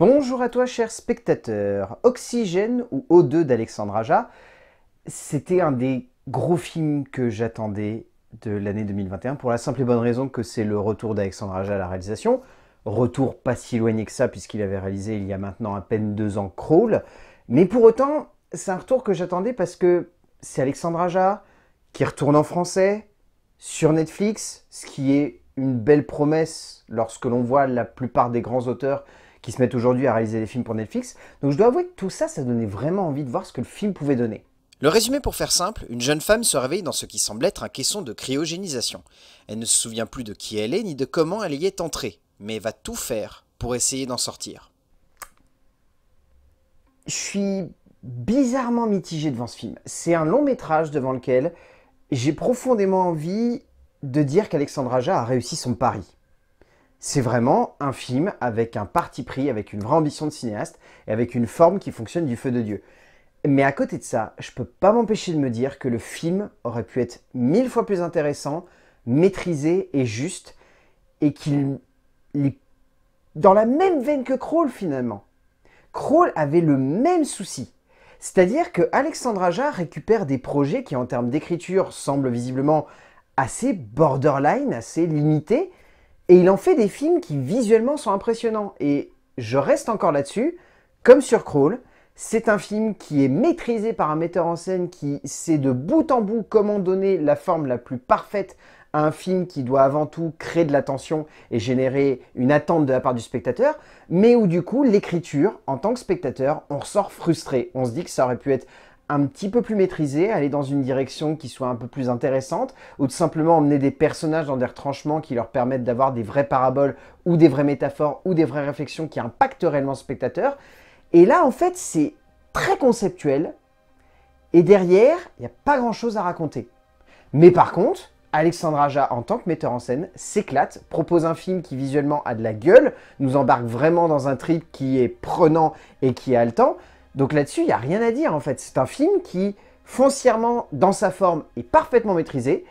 Bonjour à toi cher spectateur. Oxygène ou O2 d'Alexandre Aja, c'était un des gros films que j'attendais de l'année 2021 pour la simple et bonne raison que c'est le retour d'Alexandre Aja à la réalisation. Retour pas si éloigné que ça puisqu'il avait réalisé il y a maintenant à peine deux ans Crawl. Mais pour autant, c'est un retour que j'attendais parce que c'est Alexandre Aja qui retourne en français sur Netflix, ce qui est une belle promesse lorsque l'on voit la plupart des grands auteurs qui se mettent aujourd'hui à réaliser des films pour Netflix. Donc je dois avouer que tout ça, ça donnait vraiment envie de voir ce que le film pouvait donner. Le résumé pour faire simple, une jeune femme se réveille dans ce qui semble être un caisson de cryogénisation. Elle ne se souvient plus de qui elle est ni de comment elle y est entrée, mais va tout faire pour essayer d'en sortir. Je suis bizarrement mitigé devant ce film. C'est un long métrage devant lequel j'ai profondément envie de dire qu'Alexandra Aja a réussi son pari. C'est vraiment un film avec un parti pris, avec une vraie ambition de cinéaste et avec une forme qui fonctionne du feu de Dieu. Mais à côté de ça, je peux pas m'empêcher de me dire que le film aurait pu être mille fois plus intéressant, maîtrisé et juste, et qu'il est dans la même veine que Kroll finalement. Kroll avait le même souci. C'est-à-dire que Alexandre Aja récupère des projets qui en termes d'écriture semblent visiblement assez borderline, assez limités, et il en fait des films qui visuellement sont impressionnants. Et je reste encore là-dessus, comme sur Crawl, c'est un film qui est maîtrisé par un metteur en scène qui sait de bout en bout comment donner la forme la plus parfaite à un film qui doit avant tout créer de l'attention et générer une attente de la part du spectateur, mais où du coup l'écriture, en tant que spectateur, on ressort frustré. On se dit que ça aurait pu être un petit peu plus maîtrisé, aller dans une direction qui soit un peu plus intéressante, ou de simplement emmener des personnages dans des retranchements qui leur permettent d'avoir des vraies paraboles, ou des vraies métaphores, ou des vraies réflexions qui impactent réellement le spectateur. Et là, en fait, c'est très conceptuel, et derrière, il n'y a pas grand-chose à raconter. Mais par contre, Alexandre Aja, en tant que metteur en scène, s'éclate, propose un film qui visuellement a de la gueule, nous embarque vraiment dans un trip qui est prenant et qui est haletant, donc là-dessus, il n'y a rien à dire en fait. C'est un film qui, foncièrement, dans sa forme, est parfaitement maîtrisé.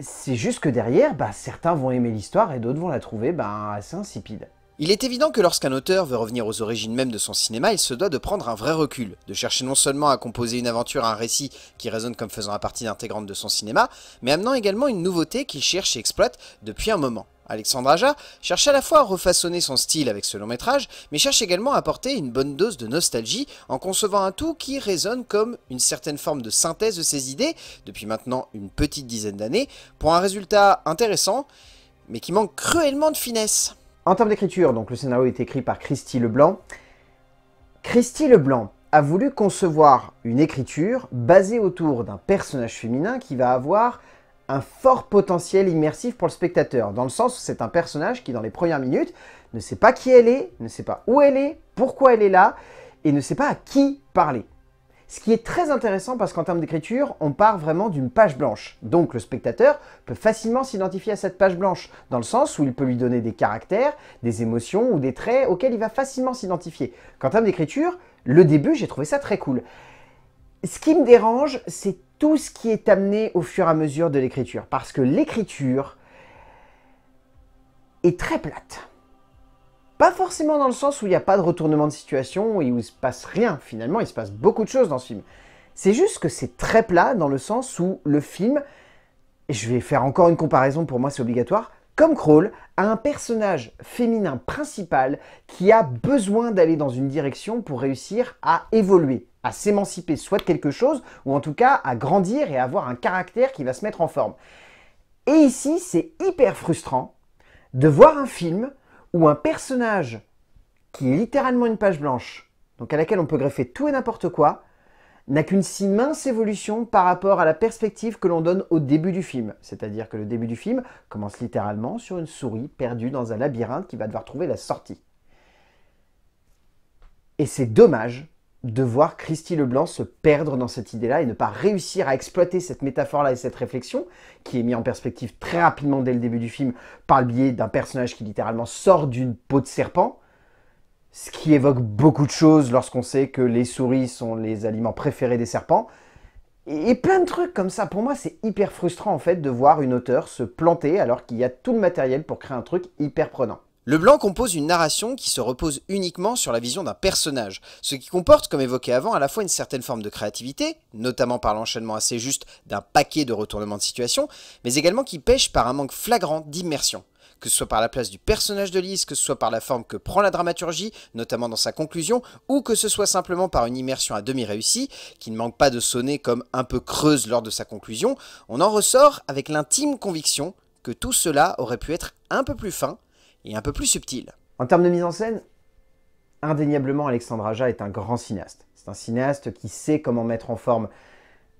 C'est juste que derrière, bah, certains vont aimer l'histoire et d'autres vont la trouver bah, assez insipide. Il est évident que lorsqu'un auteur veut revenir aux origines même de son cinéma, il se doit de prendre un vrai recul, de chercher non seulement à composer une aventure, un récit qui résonne comme faisant la partie intégrante de son cinéma, mais amenant également une nouveauté qu'il cherche et exploite depuis un moment. Alexandre Aja cherche à la fois à refaçonner son style avec ce long métrage, mais cherche également à apporter une bonne dose de nostalgie en concevant un tout qui résonne comme une certaine forme de synthèse de ses idées, depuis maintenant une petite dizaine d'années, pour un résultat intéressant, mais qui manque cruellement de finesse. En termes d'écriture, donc le scénario est écrit par Christy Leblanc. Christy Leblanc a voulu concevoir une écriture basée autour d'un personnage féminin qui va avoir un fort potentiel immersif pour le spectateur, dans le sens où c'est un personnage qui, dans les premières minutes, ne sait pas qui elle est, ne sait pas où elle est, pourquoi elle est là, et ne sait pas à qui parler. Ce qui est très intéressant parce qu'en termes d'écriture, on part vraiment d'une page blanche. Donc le spectateur peut facilement s'identifier à cette page blanche, dans le sens où il peut lui donner des caractères, des émotions ou des traits auxquels il va facilement s'identifier. Qu'en termes d'écriture, le début, j'ai trouvé ça très cool ce qui me dérange, c'est tout ce qui est amené au fur et à mesure de l'écriture. Parce que l'écriture est très plate. Pas forcément dans le sens où il n'y a pas de retournement de situation et où il se passe rien. Finalement, il se passe beaucoup de choses dans ce film. C'est juste que c'est très plat dans le sens où le film, je vais faire encore une comparaison, pour moi c'est obligatoire, comme Crawl a un personnage féminin principal qui a besoin d'aller dans une direction pour réussir à évoluer, à s'émanciper soit de quelque chose, ou en tout cas à grandir et avoir un caractère qui va se mettre en forme. Et ici, c'est hyper frustrant de voir un film où un personnage qui est littéralement une page blanche, donc à laquelle on peut greffer tout et n'importe quoi, n'a qu'une si mince évolution par rapport à la perspective que l'on donne au début du film. C'est-à-dire que le début du film commence littéralement sur une souris perdue dans un labyrinthe qui va devoir trouver la sortie. Et c'est dommage de voir Christy Leblanc se perdre dans cette idée-là et ne pas réussir à exploiter cette métaphore-là et cette réflexion, qui est mise en perspective très rapidement dès le début du film par le biais d'un personnage qui littéralement sort d'une peau de serpent, ce qui évoque beaucoup de choses lorsqu'on sait que les souris sont les aliments préférés des serpents. Et plein de trucs comme ça. Pour moi, c'est hyper frustrant en fait de voir une auteure se planter alors qu'il y a tout le matériel pour créer un truc hyper prenant. Le Blanc compose une narration qui se repose uniquement sur la vision d'un personnage, ce qui comporte, comme évoqué avant, à la fois une certaine forme de créativité, notamment par l'enchaînement assez juste d'un paquet de retournements de situation, mais également qui pêche par un manque flagrant d'immersion que ce soit par la place du personnage de Lys, que ce soit par la forme que prend la dramaturgie, notamment dans sa conclusion, ou que ce soit simplement par une immersion à demi réussie, qui ne manque pas de sonner comme un peu creuse lors de sa conclusion, on en ressort avec l'intime conviction que tout cela aurait pu être un peu plus fin et un peu plus subtil. En termes de mise en scène, indéniablement Alexandre Aja est un grand cinéaste. C'est un cinéaste qui sait comment mettre en forme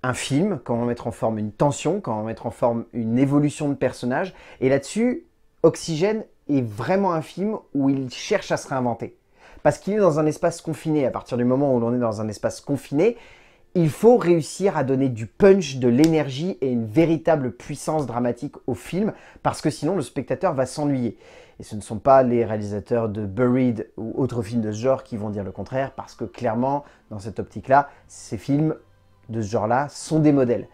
un film, comment mettre en forme une tension, comment mettre en forme une évolution de personnage. Et là-dessus, Oxygène est vraiment un film où il cherche à se réinventer. Parce qu'il est dans un espace confiné. À partir du moment où l'on est dans un espace confiné, il faut réussir à donner du punch, de l'énergie et une véritable puissance dramatique au film, parce que sinon le spectateur va s'ennuyer. Et ce ne sont pas les réalisateurs de Buried ou autres films de ce genre qui vont dire le contraire, parce que clairement, dans cette optique-là, ces films de ce genre-là sont des modèles.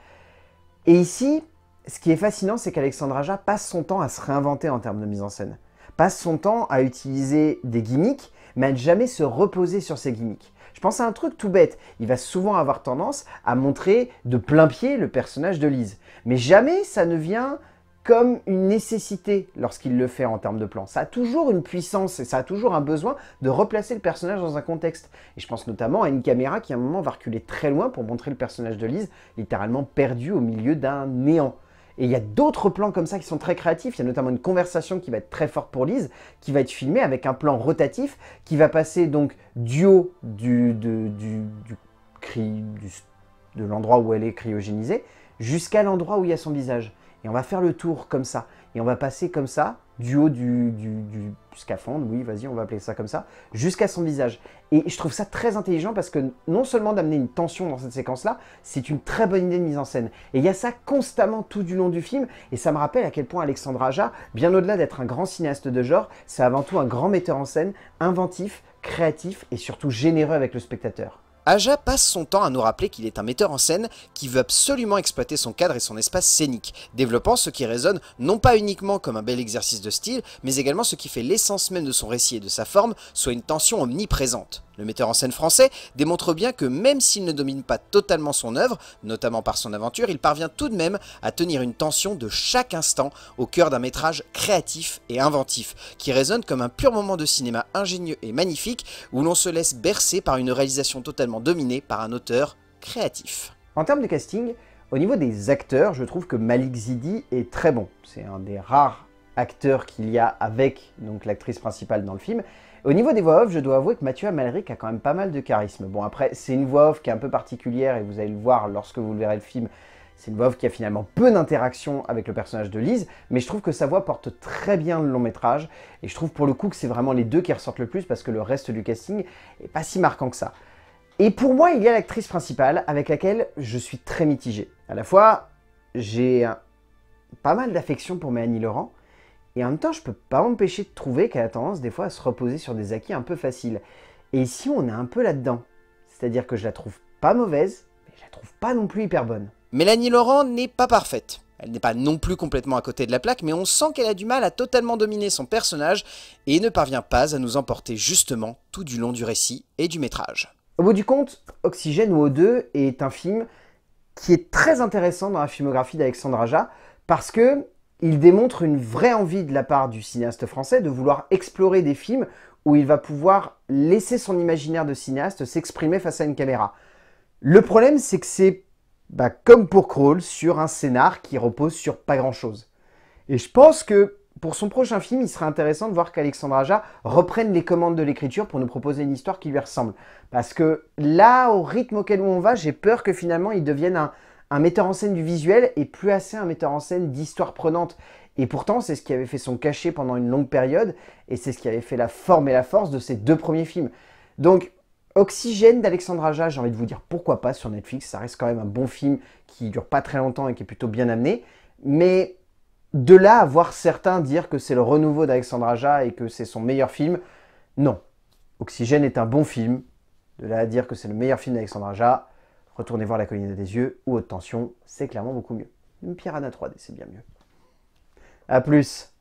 Et ici, ce qui est fascinant, c'est qu'Alexandre Aja passe son temps à se réinventer en termes de mise en scène, passe son temps à utiliser des gimmicks, mais à ne jamais se reposer sur ces gimmicks. Je pense à un truc tout bête, il va souvent avoir tendance à montrer de plein pied le personnage de Lise, mais jamais ça ne vient comme une nécessité lorsqu'il le fait en termes de plan. Ça a toujours une puissance et ça a toujours un besoin de replacer le personnage dans un contexte. Et je pense notamment à une caméra qui à un moment va reculer très loin pour montrer le personnage de Lise littéralement perdu au milieu d'un néant. Et il y a d'autres plans comme ça qui sont très créatifs. Il y a notamment une conversation qui va être très forte pour Lise, qui va être filmée avec un plan rotatif, qui va passer donc du haut de l'endroit où elle est cryogénisée, jusqu'à l'endroit où il y a son visage. Et on va faire le tour comme ça. Et on va passer comme ça, du haut du, du, scaphandre, oui, vas-y, on va appeler ça comme ça, jusqu'à son visage. Et je trouve ça très intelligent parce que non seulement d'amener une tension dans cette séquence-là, c'est une très bonne idée de mise en scène. Et il y a ça constamment tout du long du film, et ça me rappelle à quel point Alexandre Aja, bien au-delà d'être un grand cinéaste de genre, c'est avant tout un grand metteur en scène, inventif, créatif et surtout généreux avec le spectateur. Aja passe son temps à nous rappeler qu'il est un metteur en scène qui veut absolument exploiter son cadre et son espace scénique, développant ce qui résonne non pas uniquement comme un bel exercice de style, mais également ce qui fait l'essence même de son récit et de sa forme, soit une tension omniprésente. Le metteur en scène français démontre bien que même s'il ne domine pas totalement son œuvre, notamment par son aventure, il parvient tout de même à tenir une tension de chaque instant au cœur d'un métrage créatif et inventif, qui résonne comme un pur moment de cinéma ingénieux et magnifique, où l'on se laisse bercer par une réalisation totalement dominée par un auteur créatif. En termes de casting, au niveau des acteurs, je trouve que Malik Zidi est très bon. C'est un des rares acteurs qu'il y a avec l'actrice principale dans le film. Au niveau des voix off, je dois avouer que Mathieu Amalric a quand même pas mal de charisme. Bon, après, c'est une voix off qui est un peu particulière et vous allez le voir lorsque vous le verrez le film. C'est une voix off qui a finalement peu d'interaction avec le personnage de Lise, mais je trouve que sa voix porte très bien le long métrage, et je trouve pour le coup que c'est vraiment les deux qui ressortent le plus parce que le reste du casting est pas si marquant que ça. Et pour moi, il y a l'actrice principale avec laquelle je suis très mitigé. À la fois, j'ai pas mal d'affection pour Mélanie Laurent, et en même temps, je peux pas m'empêcher de trouver qu'elle a tendance des fois à se reposer sur des acquis un peu faciles. Et ici, on est un peu là-dedans. C'est-à-dire que je la trouve pas mauvaise, mais je la trouve pas non plus hyper bonne. Mélanie Laurent n'est pas parfaite. Elle n'est pas non plus complètement à côté de la plaque, mais on sent qu'elle a du mal à totalement dominer son personnage et ne parvient pas à nous emporter justement tout du long du récit et du métrage. Au bout du compte, Oxygène ou O2 est un film qui est très intéressant dans la filmographie d'Alexandre Aja parce que il démontre une vraie envie de la part du cinéaste français de vouloir explorer des films où il va pouvoir laisser son imaginaire de cinéaste s'exprimer face à une caméra. Le problème, c'est que c'est, bah, comme pour Crawl, sur un scénar qui repose sur pas grand-chose. Et je pense que pour son prochain film, il serait intéressant de voir qu'Alexandre Aja reprenne les commandes de l'écriture pour nous proposer une histoire qui lui ressemble. Parce que là, au rythme auquel on va, j'ai peur que finalement il devienne un, un metteur en scène du visuel et plus assez un metteur en scène d'histoire prenante. Et pourtant, c'est ce qui avait fait son cachet pendant une longue période, et c'est ce qui avait fait la forme et la force de ses deux premiers films. Donc, Oxygène d'Alexandre Aja, j'ai envie de vous dire pourquoi pas sur Netflix, ça reste quand même un bon film qui dure pas très longtemps et qui est plutôt bien amené, mais de là à voir certains dire que c'est le renouveau d'Alexandre Aja et que c'est son meilleur film, non. Oxygène est un bon film, de là à dire que c'est le meilleur film d'Alexandre Aja, Retournez voir la colline des yeux ou haute tension, c'est clairement beaucoup mieux. Une piranha 3D, c'est bien mieux. A plus